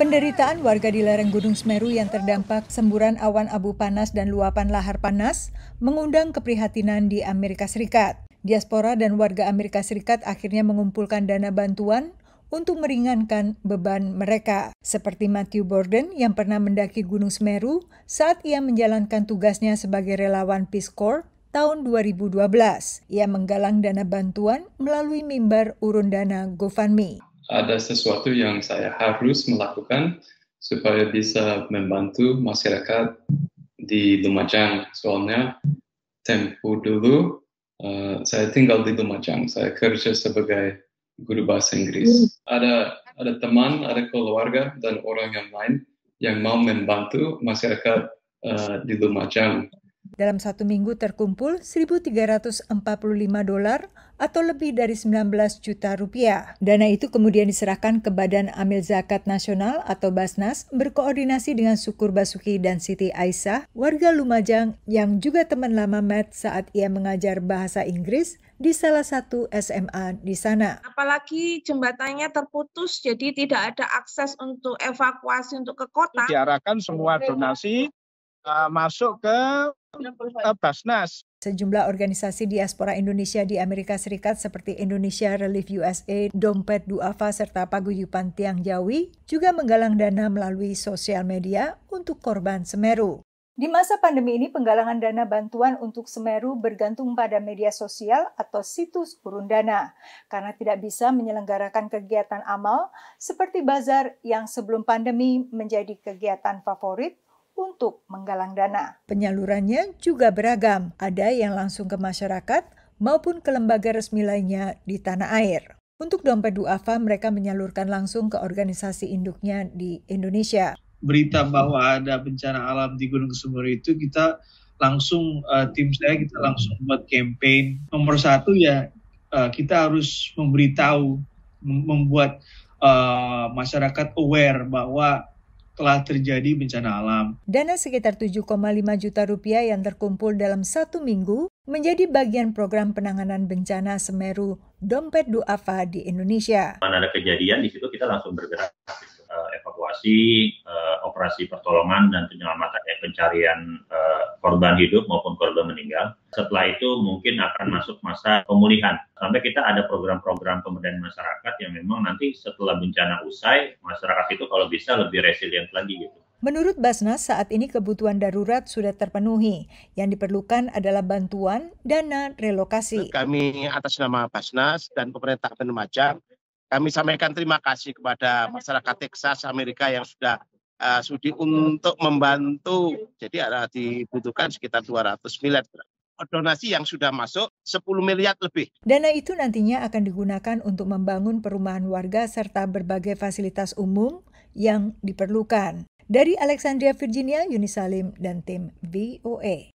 Penderitaan warga di lereng Gunung Semeru yang terdampak semburan awan abu panas dan luapan lahar panas mengundang keprihatinan di Amerika Serikat. Diaspora dan warga Amerika Serikat akhirnya mengumpulkan dana bantuan untuk meringankan beban mereka, seperti Matthew Borden yang pernah mendaki Gunung Semeru saat ia menjalankan tugasnya sebagai relawan Peace Corps tahun 2012. Ia menggalang dana bantuan melalui mimbar urun dana GoFundMe ada sesuatu yang saya harus melakukan supaya bisa membantu masyarakat di Lumajang. Soalnya tempo dulu uh, saya tinggal di Lumajang, saya kerja sebagai guru bahasa Inggris. Ada ada teman, ada keluarga dan orang yang lain yang mau membantu masyarakat uh, di Lumajang. Dalam satu minggu terkumpul 1.345 dolar atau lebih dari 19 juta rupiah. Dana itu kemudian diserahkan ke Badan Amil Zakat Nasional atau Basnas berkoordinasi dengan Sukur Basuki dan Siti Aisyah, warga Lumajang yang juga teman lama Matt saat ia mengajar bahasa Inggris di salah satu SMA di sana. Apalagi jembatannya terputus, jadi tidak ada akses untuk evakuasi untuk ke kota. Diarahkan semua donasi uh, masuk ke Basnas. Sejumlah organisasi diaspora Indonesia di Amerika Serikat seperti Indonesia Relief USA, Dompet Duafa, serta Paguyupan Tiang Jawi juga menggalang dana melalui sosial media untuk korban Semeru. Di masa pandemi ini, penggalangan dana bantuan untuk Semeru bergantung pada media sosial atau situs urun dana, karena tidak bisa menyelenggarakan kegiatan amal seperti bazar yang sebelum pandemi menjadi kegiatan favorit untuk menggalang dana. Penyalurannya juga beragam, ada yang langsung ke masyarakat maupun ke lembaga resmi lainnya di tanah air. Untuk dompet duafa, mereka menyalurkan langsung ke organisasi induknya di Indonesia. Berita bahwa ada bencana alam di Gunung Semeru itu kita langsung uh, tim saya kita langsung buat campaign. Nomor satu ya uh, kita harus memberitahu, membuat uh, masyarakat aware bahwa telah terjadi bencana alam. Dana sekitar 7,5 juta rupiah yang terkumpul dalam satu minggu menjadi bagian program penanganan bencana Semeru Dompet Duafa di Indonesia. Ada kejadian di situ kita langsung bergerak eh, evakuasi, eh, operasi pertolongan dan penyelamatan eh, pencarian korban hidup maupun korban meninggal. Setelah itu mungkin akan masuk masa pemulihan. Sampai kita ada program-program pemberdayaan masyarakat yang memang nanti setelah bencana usai, masyarakat itu kalau bisa lebih resilient lagi gitu. Menurut Basnas, saat ini kebutuhan darurat sudah terpenuhi. Yang diperlukan adalah bantuan, dana, relokasi. Kami atas nama Basnas dan pemerintah Kabupaten Lumajang, kami sampaikan terima kasih kepada masyarakat Texas, Amerika yang sudah uh, eh, Sudi untuk membantu. Jadi ada dibutuhkan sekitar 200 miliar oh, donasi yang sudah masuk 10 miliar lebih. Dana itu nantinya akan digunakan untuk membangun perumahan warga serta berbagai fasilitas umum yang diperlukan. Dari Alexandria, Virginia, Yunis Salim, dan tim VOA. E.